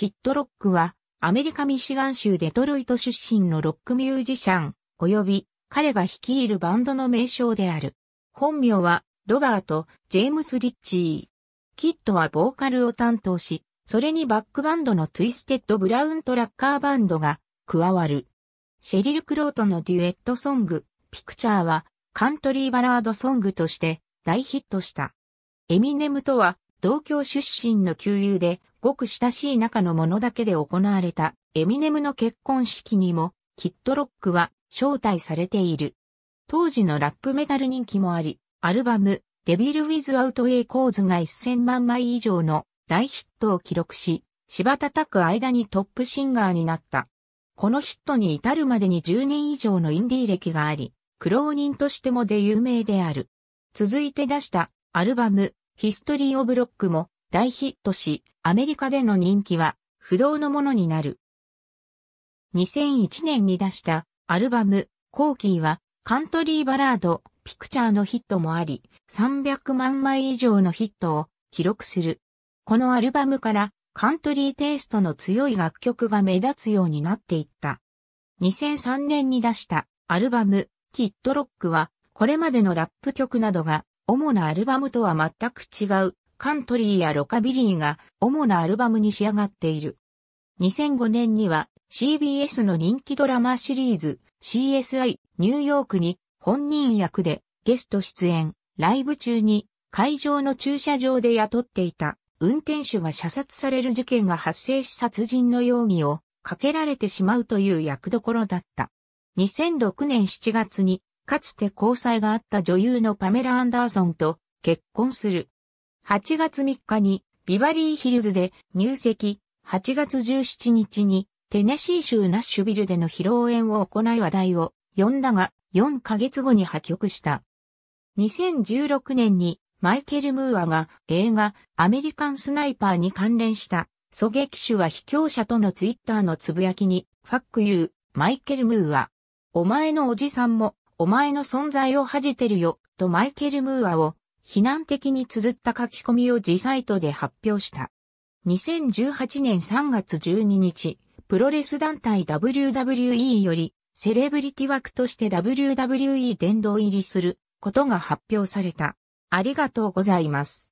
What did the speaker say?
キット・ロックは、アメリカ・ミシガン州デトロイト出身のロックミュージシャン、及び彼が率いるバンドの名称である。本名は、ロバート・ジェームス・リッチー。キットはボーカルを担当し、それにバックバンドのツイステッド・ブラウントラッカーバンドが加わる。シェリル・クロートのデュエットソング、ピクチャーはカントリーバラードソングとして大ヒットした。エミネムとは同郷出身の旧友でごく親しい仲のものだけで行われたエミネムの結婚式にも、キッドロックは招待されている。当時のラップメタル人気もあり、アルバム、デビル・ウィズ・アウト・エイ・コーズが1000万枚以上の大ヒットを記録し、芝叩く間にトップシンガーになった。このヒットに至るまでに10年以上のインディー歴があり、苦労人としてもで有名である。続いて出したアルバム、ヒストリー・オブ・ロックも大ヒットし、アメリカでの人気は不動のものになる。2001年に出したアルバム、コーキーはカントリーバラード、ピクチャーのヒットもあり、300万枚以上のヒットを記録する。このアルバムからカントリーテイストの強い楽曲が目立つようになっていった。2003年に出したアルバム、キッドロックは、これまでのラップ曲などが主なアルバムとは全く違うカントリーやロカビリーが主なアルバムに仕上がっている。2005年には CBS の人気ドラマシリーズ CSI ニューヨークに本人役でゲスト出演、ライブ中に会場の駐車場で雇っていた運転手が射殺される事件が発生し殺人の容疑をかけられてしまうという役どころだった。2006年7月にかつて交際があった女優のパメラ・アンダーソンと結婚する。8月3日にビバリーヒルズで入籍、8月17日にテネシー州ナッシュビルでの披露宴を行い話題を呼んだが4ヶ月後に破局した。2016年にマイケル・ムーアが映画アメリカンスナイパーに関連した狙撃手は卑怯者とのツイッターのつぶやきにファックユー、マイケル・ムーア。お前のおじさんもお前の存在を恥じてるよとマイケル・ムーアを非難的に綴った書き込みを自サイトで発表した。2018年3月12日、プロレス団体 WWE より、セレブリティ枠として WWE 殿堂入りすることが発表された。ありがとうございます。